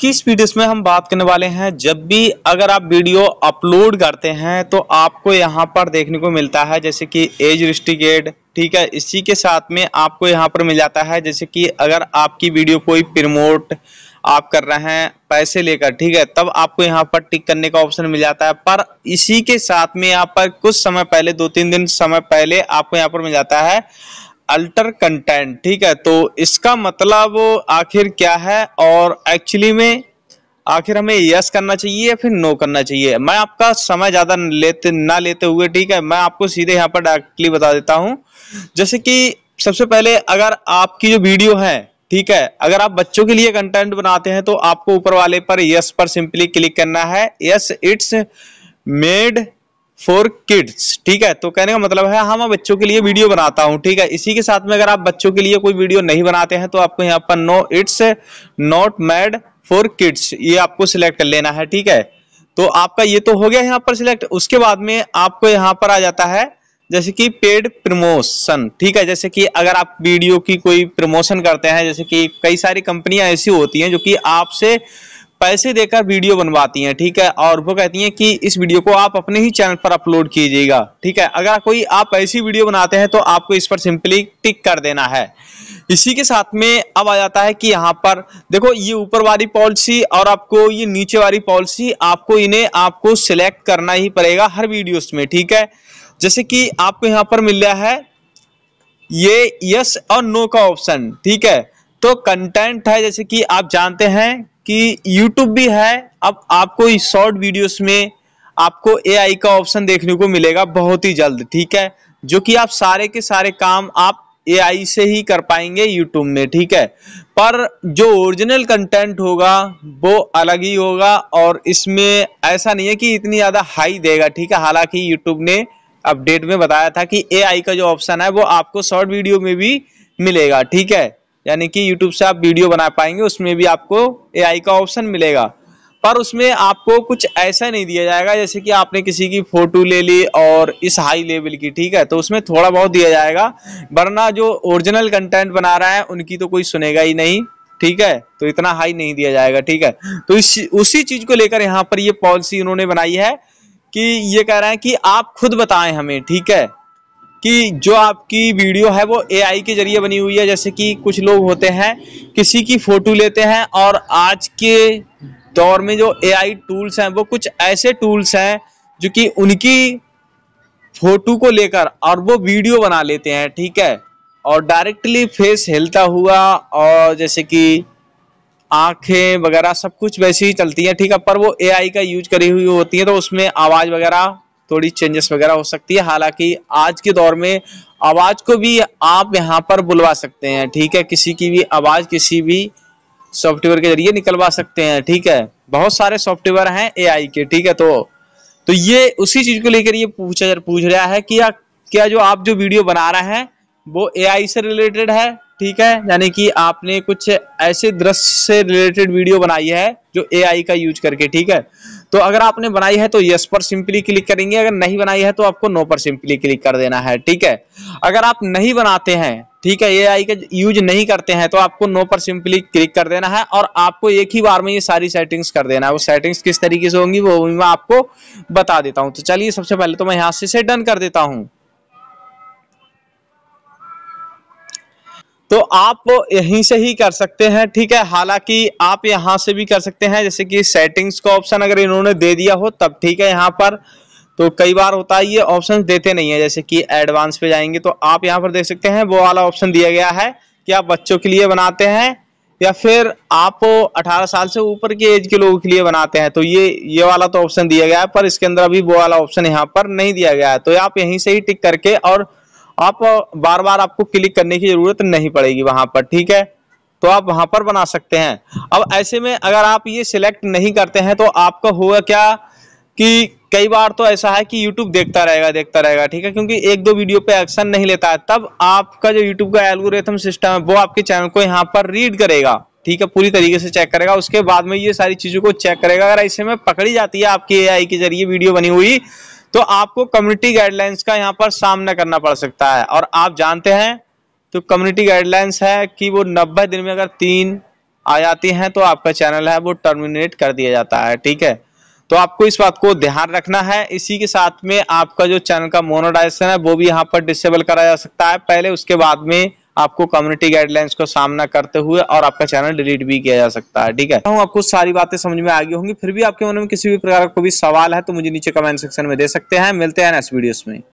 की इस वीडियो में हम बात करने वाले हैं जब भी अगर आप वीडियो अपलोड करते हैं तो आपको यहाँ पर देखने को मिलता है जैसे कि एज रिस्टिकेट ठीक है इसी के साथ में आपको यहाँ पर मिल जाता है जैसे कि अगर आपकी वीडियो कोई प्रमोट आप कर रहे हैं पैसे लेकर ठीक है तब आपको यहाँ पर टिक करने का ऑप्शन मिल जाता है पर इसी के साथ में यहाँ पर कुछ समय पहले दो तीन दिन समय पहले आपको यहाँ पर मिल जाता है अल्टर कंटेंट ठीक है तो इसका मतलब आखिर क्या है और एक्चुअली में आखिर हमें यस करना चाहिए या फिर नो करना चाहिए मैं आपका समय ज़्यादा लेते ना लेते हुए ठीक है मैं आपको सीधे यहाँ पर डायरेक्टली बता देता हूँ जैसे कि सबसे पहले अगर आपकी जो वीडियो है ठीक है अगर आप बच्चों के लिए कंटेंट बनाते हैं तो आपको ऊपर वाले पर यस पर सिंपली क्लिक करना है yes it's made for kids ठीक है तो कहने का मतलब है हाँ मैं बच्चों के लिए वीडियो बनाता हूँ ठीक है इसी के साथ में अगर आप बच्चों के लिए कोई वीडियो नहीं बनाते हैं तो आपको यहाँ पर no it's not made for kids ये आपको सिलेक्ट कर लेना है ठीक है तो आपका ये तो हो गया यहाँ पर सिलेक्ट उसके बाद में आपको यहाँ पर आ जाता है जैसे कि पेड प्रमोशन ठीक है जैसे कि अगर आप वीडियो की कोई प्रमोशन करते हैं जैसे कि कई सारी कंपनियां ऐसी होती हैं जो कि आपसे पैसे देकर वीडियो बनवाती हैं ठीक है और वो कहती हैं कि इस वीडियो को आप अपने ही चैनल पर अपलोड कीजिएगा ठीक है अगर कोई आप ऐसी वीडियो बनाते हैं तो आपको इस पर सिंपली टिक कर देना है इसी के साथ में अब आ जाता है कि यहाँ पर देखो ये ऊपर वाली पॉलिसी और आपको ये नीचे वाली पॉलिसी आपको इन्हें आपको सिलेक्ट करना ही पड़ेगा हर वीडियोस में ठीक है जैसे कि आपको यहाँ पर मिल रहा है ये यस और नो का ऑप्शन ठीक है तो कंटेंट है जैसे कि आप जानते हैं कि YouTube भी है अब आपको इस शॉर्ट वीडियोस में आपको एआई का ऑप्शन देखने को मिलेगा बहुत ही जल्द ठीक है जो कि आप सारे के सारे काम आप एआई से ही कर पाएंगे यूट्यूब में ठीक है पर जो ओरिजिनल कंटेंट होगा वो अलग ही होगा और इसमें ऐसा नहीं है कि इतनी ज़्यादा हाई देगा ठीक है हालांकि यूट्यूब ने अपडेट में बताया था कि एआई का जो ऑप्शन है वो आपको शॉर्ट वीडियो में भी मिलेगा ठीक है यानी कि यूट्यूब से आप वीडियो बना पाएंगे उसमें भी आपको ए का ऑप्शन मिलेगा पर उसमें आपको कुछ ऐसा नहीं दिया जाएगा जैसे कि आपने किसी की फ़ोटो ले ली और इस हाई लेवल की ठीक है तो उसमें थोड़ा बहुत दिया जाएगा वरना जो ओरिजिनल कंटेंट बना रहा है उनकी तो कोई सुनेगा ही नहीं ठीक है तो इतना हाई नहीं दिया जाएगा ठीक है तो इस उसी चीज़ को लेकर यहाँ पर ये पॉलिसी उन्होंने बनाई है कि ये कह रहे हैं कि आप खुद बताएं हमें ठीक है कि जो आपकी वीडियो है वो एआई के जरिए बनी हुई है जैसे कि कुछ लोग होते हैं किसी की फ़ोटो लेते हैं और आज के दौर में जो एआई टूल्स हैं वो कुछ ऐसे टूल्स हैं जो कि उनकी फ़ोटो को लेकर और वो वीडियो बना लेते हैं ठीक है और डायरेक्टली फेस हिलता हुआ और जैसे कि आंखें वगैरह सब कुछ वैसे ही चलती हैं ठीक है पर वो एआई का यूज करी हुई होती है तो उसमें आवाज़ वगैरह थोड़ी चेंजेस वगैरह हो सकती है हालांकि आज के दौर में आवाज को भी आप यहाँ पर बुलवा सकते हैं ठीक है किसी की भी आवाज किसी भी सॉफ्टवेयर के जरिए निकलवा सकते हैं ठीक है बहुत सारे सॉफ्टवेयर हैं एआई के ठीक है तो तो ये उसी चीज को लेकर ये पूछा पूछ रहा है कि या, क्या जो आप जो वीडियो बना रहे हैं वो एआई से रिलेटेड है ठीक है यानी कि आपने कुछ ऐसे दृश्य से रिलेटेड वीडियो बनाई है जो एआई का यूज करके ठीक है तो अगर आपने बनाई है तो यस पर सिंपली क्लिक करेंगे अगर नहीं बनाई है तो आपको नो पर सिंपली क्लिक कर देना है ठीक है अगर आप नहीं बनाते हैं ठीक है ए आई का यूज नहीं करते हैं तो आपको नो पर सिंपली क्लिक कर देना है और आपको एक ही बार में ये सारी सेटिंग्स कर देना है वो सेटिंग्स किस तरीके से होंगी वो मैं आपको बता देता हूँ तो चलिए सबसे पहले तो मैं यहाँ से डन कर देता हूँ तो आप यहीं से ही कर सकते हैं ठीक है हालांकि आप यहाँ से भी कर सकते हैं जैसे कि सेटिंग्स का ऑप्शन अगर इन्होंने दे दिया हो तब ठीक है यहाँ पर तो कई बार होता है ये ऑप्शन देते नहीं है जैसे कि एडवांस पे जाएंगे तो आप यहाँ पर देख सकते हैं वो वाला ऑप्शन दिया गया है कि आप बच्चों के लिए बनाते हैं या फिर आप अठारह साल से ऊपर के एज के लोगों के लिए बनाते हैं तो ये ये वाला तो ऑप्शन दिया गया है पर इसके अंदर अभी वो वाला ऑप्शन यहाँ पर नहीं दिया गया है तो आप यहीं से ही टिक करके और आप बार बार आपको क्लिक करने की जरूरत नहीं पड़ेगी वहां पर ठीक है तो आप वहां पर बना सकते हैं अब ऐसे में अगर आप ये सिलेक्ट नहीं करते हैं तो आपका होगा क्या कि कई बार तो ऐसा है कि YouTube देखता रहेगा देखता रहेगा ठीक है क्योंकि एक दो वीडियो पे एक्शन नहीं लेता है तब आपका जो YouTube का एल्गोरिथम सिस्टम है वो आपके चैनल को यहाँ पर रीड करेगा ठीक है पूरी तरीके से चेक करेगा उसके बाद में ये सारी चीजों को चेक करेगा अगर ऐसे में पकड़ी जाती है आपकी ए के जरिए वीडियो बनी हुई तो आपको कम्युनिटी गाइडलाइंस का यहाँ पर सामना करना पड़ सकता है और आप जानते हैं तो कम्युनिटी गाइडलाइंस है कि वो नब्बे दिन में अगर तीन आ जाती हैं तो आपका चैनल है वो टर्मिनेट कर दिया जाता है ठीक है तो आपको इस बात को ध्यान रखना है इसी के साथ में आपका जो चैनल का मोनोडाइजेशन है वो भी यहाँ पर डिसेबल करा जा सकता है पहले उसके बाद में आपको कम्युनिटी गाइडलाइंस का सामना करते हुए और आपका चैनल डिलीट भी किया जा सकता है ठीक है तो आपको सारी बातें समझ में आगे होंगी फिर भी आपके मन में किसी भी प्रकार का कोई सवाल है तो मुझे नीचे कमेंट सेक्शन में दे सकते हैं मिलते हैं नेक्स्ट वीडियोस में